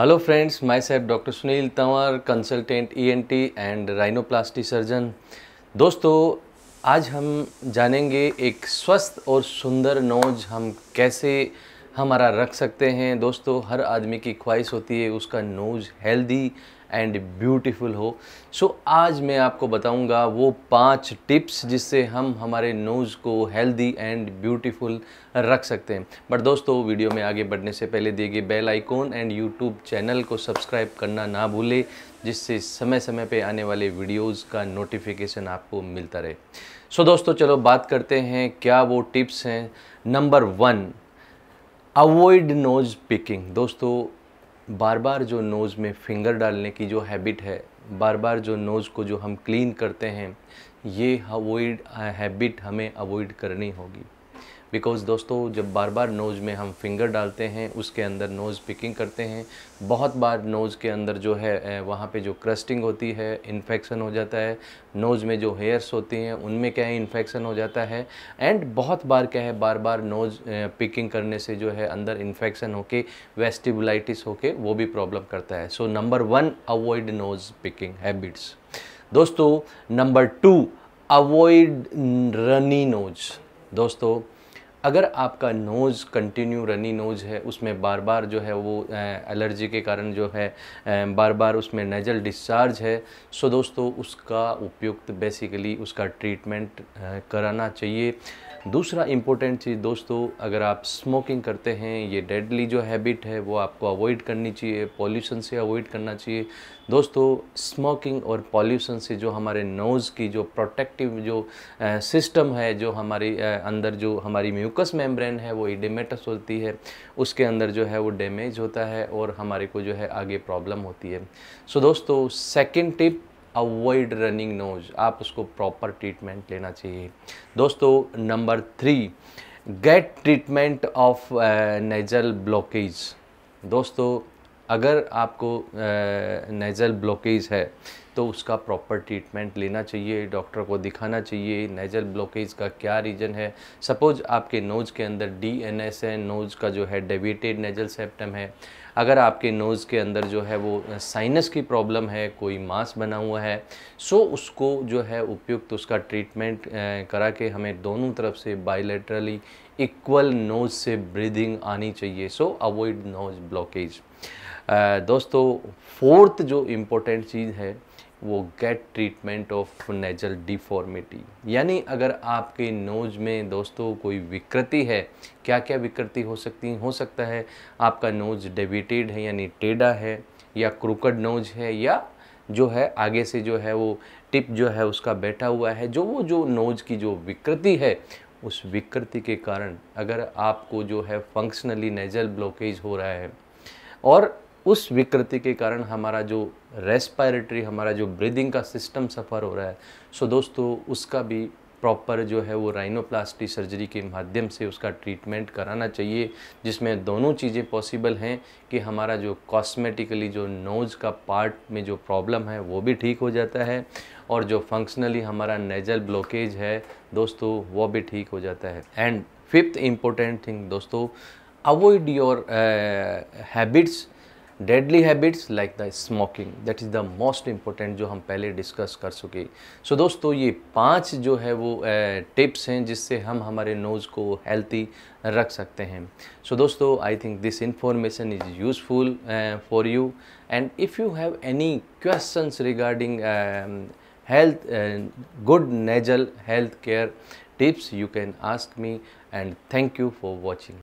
hello friends my self doctor Sunil Tanwar consultant ENT and rhinoplasty surgeon दोस्तों आज हम जानेंगे एक स्वस्थ और सुंदर नोज हम कैसे हमारा रख सकते हैं दोस्तों हर आदमी की ख्वाहिश होती है उसका नोज़ हेल्दी एंड ब्यूटीफुल हो सो so, आज मैं आपको बताऊंगा वो पांच टिप्स जिससे हम हमारे नोज़ को हेल्दी एंड ब्यूटीफुल रख सकते हैं बट दोस्तों वीडियो में आगे बढ़ने से पहले दिए गए bell icon and YouTube channel को सब्सक्राइब करना ना भूलें जिससे समय समय पे आने वाले वीडियोस का नोटिफिकेशन आपको मिलता रहे सो so, दोस्तों चलो बात करते हैं क्या वो टिप्स हैं number one avoid nose picking दोस्तों बार बार जो नोज़ में फिंगर डालने की जो हैबिट है बार बार जो नोज़ को जो हम क्लीन करते हैं ये अवॉइड हैबिट हमें अवॉइड करनी होगी बिकॉज़ दोस्तों जब बार बार नोज़ में हम फिंगर डालते हैं उसके अंदर नोज़ पिकिंग करते हैं बहुत बार नोज़ के अंदर जो है वहाँ पे जो क्रस्टिंग होती है इन्फेक्शन हो जाता है नोज़ में जो हेयर्स होती हैं उनमें क्या है इन्फेक्शन हो जाता है एंड बहुत बार क्या है बार बार नोज़ पिकिंग करने से जो है अंदर इन्फेक्शन होके वेस्टिबुलाइटिस होके वो भी प्रॉब्लम करता है so number one avoid nose picking habits दोस्तों number two avoid runny nose दोस्तों अगर आपका नोज़ कंटिन्यू रनी नोज़ है उसमें बार बार जो है वो एलर्जी के कारण जो है बार बार उसमें नेजल डिस्चार्ज है सो दोस्तों उसका उपयुक्त बेसिकली उसका ट्रीटमेंट कराना चाहिए दूसरा इम्पोर्टेंट चीज़ दोस्तों अगर आप स्मोकिंग करते हैं ये डेडली जो हैबिट है वो आपको अवॉइड करनी चाहिए पॉल्यूशन से अवॉइड करना चाहिए दोस्तों स्मोकिंग और पॉल्यूशन से जो हमारे नोज़ की जो प्रोटेक्टिव जो सिस्टम है जो हमारी अंदर जो हमारी म्यूकस मेम्ब्रेन है वो इडेमेटस होती है उसके अंदर जो है वो डैमेज होता है और हमारे को जो है आगे प्रॉब्लम होती है सो so, दोस्तों second tip avoid running nose आप उसको प्रॉपर ट्रीटमेंट लेना चाहिए दोस्तों number three get treatment of nasal blockage दोस्तों अगर आपको नेजल uh, ब्लॉकेज है तो उसका प्रॉपर ट्रीटमेंट लेना चाहिए डॉक्टर को दिखाना चाहिए नेजल ब्लॉकेज का क्या रीज़न है सपोज़ आपके नोज़ के अंदर डी एन एस है नोज़ का जो है डेविटेड नेजल सेप्टम है अगर आपके नोज़ के अंदर जो है वो साइनस की प्रॉब्लम है कोई मांस बना हुआ है सो उसको जो है उपयुक्त उसका ट्रीटमेंट करा के हमें दोनों तरफ से बायोलेटरली इक्वल नोज़ से ब्रीदिंग आनी चाहिए सो अवॉइड नोज़ ब्लॉकेज दोस्तों फोर्थ जो इम्पोर्टेंट चीज़ है वो get treatment of nasal deformity यानी अगर आपके नोज में दोस्तों कोई विकृति है क्या क्या विकृति हो सकती हो सकता है आपका नोज डेबिटेड है यानी टेढ़ा है या क्रूकड नोज है या जो है आगे से जो है वो टिप जो है उसका बैठा हुआ है जो वो जो नोज की जो विकृति है उस विकृति के कारण अगर आपको जो है फंक्शनली नेजल ब्लॉकेज हो रहा है और उस विकृति के कारण हमारा जो रेस्पायरेटरी हमारा जो ब्रीदिंग का सिस्टम सफ़र हो रहा है सो दोस्तों उसका भी प्रॉपर जो है वो राइनोप्लास्टी सर्जरी के माध्यम से उसका ट्रीटमेंट कराना चाहिए जिसमें दोनों चीज़ें पॉसिबल हैं कि हमारा जो कॉस्मेटिकली जो नोज़ का पार्ट में जो प्रॉब्लम है वो भी ठीक हो जाता है और जो फंक्शनली हमारा नेजल ब्लॉकेज है दोस्तों वो भी ठीक हो जाता है एंड फिफ्थ इम्पोर्टेंट थिंग दोस्तों avoid your habits deadly habits like the smoking that is the most important जो हम पहले डिस्कस कर सके सो so दोस्तों ये पांच जो है वो टिप्स हैं जिससे हम हमारे नोज़ को हेल्थी रख सकते हैं सो so दोस्तों I think this information is useful for you and if you have any question regarding health good nasal health care tips you can ask me and thank you for watching